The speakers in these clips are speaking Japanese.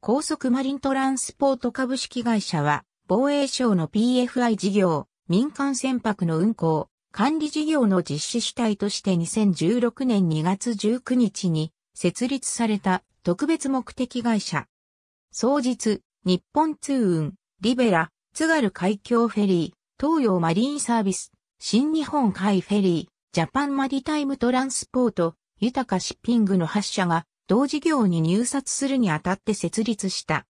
高速マリントランスポート株式会社は、防衛省の PFI 事業、民間船舶の運航、管理事業の実施主体として2016年2月19日に設立された特別目的会社。総日、日本通運、リベラ、津軽海峡フェリー、東洋マリンサービス、新日本海フェリー、ジャパンマリタイムトランスポート、豊かシッピングの発射が同事業に入札するにあたって設立した。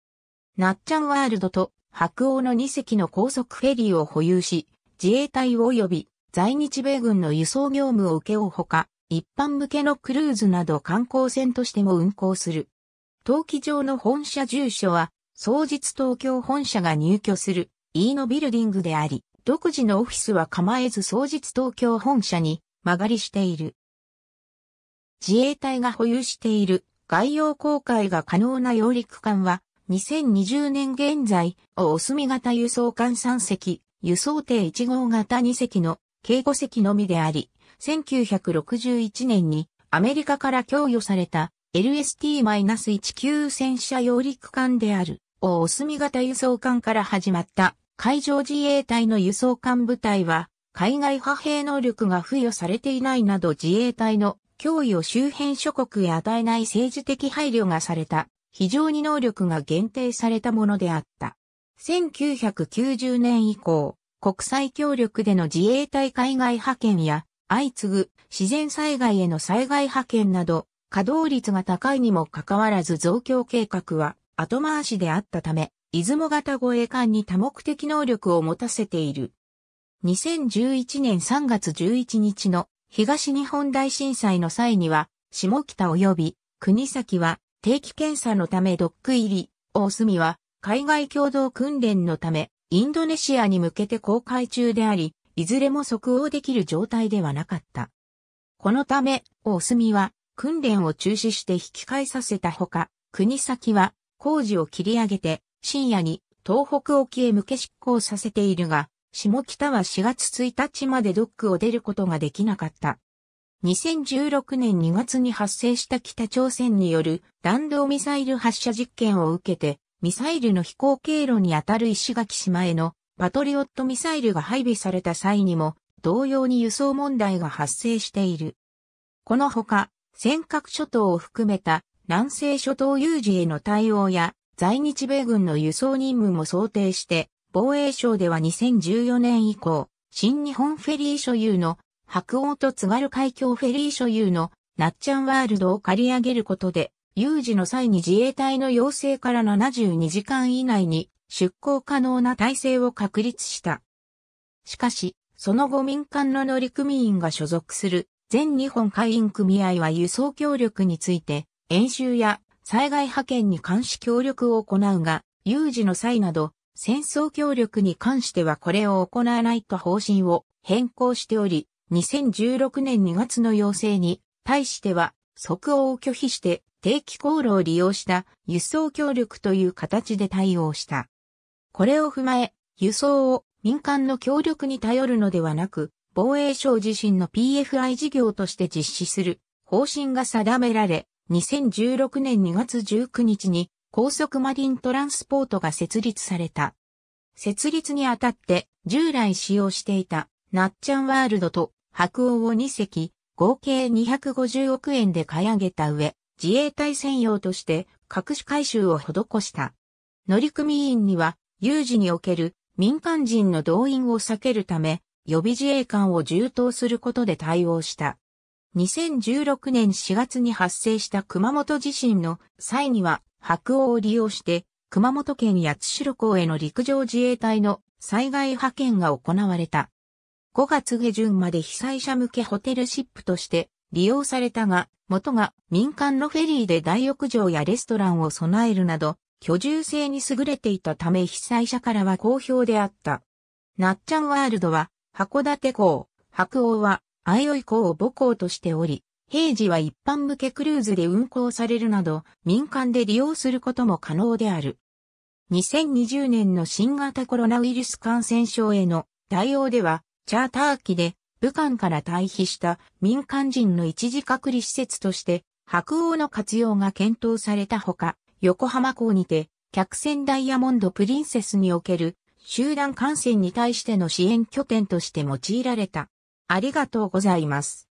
なっちゃんワールドと白王の2隻の高速フェリーを保有し、自衛隊及び在日米軍の輸送業務を請け負うほか、一般向けのクルーズなど観光船としても運航する。登記上の本社住所は、総日東京本社が入居する、飯野ビルディングであり、独自のオフィスは構えず総日東京本社に間借りしている。自衛隊が保有している概要公開が可能な揚陸艦は、2020年現在、お墨型輸送艦3隻、輸送艇1号型2隻の計5隻のみであり、1961年にアメリカから供与された LST-19 戦車揚陸艦である、お墨型輸送艦から始まった海上自衛隊の輸送艦部隊は、海外派兵能力が付与されていないなど自衛隊の脅威を周辺諸国へ与えない政治的配慮がされた、非常に能力が限定されたものであった。1990年以降、国際協力での自衛隊海外派遣や、相次ぐ自然災害への災害派遣など、稼働率が高いにもかかわらず増強計画は後回しであったため、出雲型護衛艦に多目的能力を持たせている。2011年3月11日の東日本大震災の際には、下北及び国崎は定期検査のためドック入り、大隅は海外共同訓練のためインドネシアに向けて公開中であり、いずれも即応できる状態ではなかった。このため、大隅は訓練を中止して引き返させたほか、国崎は工事を切り上げて深夜に東北沖へ向け執行させているが、下北は4月1日までドックを出ることができなかった。2016年2月に発生した北朝鮮による弾道ミサイル発射実験を受けて、ミサイルの飛行経路にあたる石垣島へのパトリオットミサイルが配備された際にも、同様に輸送問題が発生している。このほか、尖閣諸島を含めた南西諸島有事への対応や在日米軍の輸送任務も想定して防衛省では2014年以降、新日本フェリー所有の白王と津軽海峡フェリー所有のなっちゃんワールドを借り上げることで、有事の際に自衛隊の要請から72時間以内に出港可能な体制を確立した。しかし、その後民間の乗組員が所属する全日本海員組合は輸送協力について演習や災害派遣に監視協力を行うが、有事の際など戦争協力に関してはこれを行わないと方針を変更しており、2016年2月の要請に対しては即応を拒否して定期航路を利用した輸送協力という形で対応した。これを踏まえ、輸送を民間の協力に頼るのではなく、防衛省自身の PFI 事業として実施する方針が定められ、2016年2月19日に高速マリントランスポートが設立された。設立にあたって従来使用していたナッチャンワールドと白王を2隻、合計250億円で買い上げた上、自衛隊専用として各種回収を施した。乗組員には有事における民間人の動員を避けるため、予備自衛官を充当することで対応した。2016年4月に発生した熊本地震の際には白鸚を利用して、熊本県八代港への陸上自衛隊の災害派遣が行われた。5月下旬まで被災者向けホテルシップとして利用されたが、元が民間のフェリーで大浴場やレストランを備えるなど、居住性に優れていたため被災者からは好評であった。なっちゃんワールドは、函館港、白鸚は、相い港を母港としており、平時は一般向けクルーズで運航されるなど、民間で利用することも可能である。2020年の新型コロナウイルス感染症への対応では、チャーター機で武漢から退避した民間人の一時隔離施設として、白鸚の活用が検討されたほか、横浜港にて、客船ダイヤモンドプリンセスにおける集団感染に対しての支援拠点として用いられた。ありがとうございます。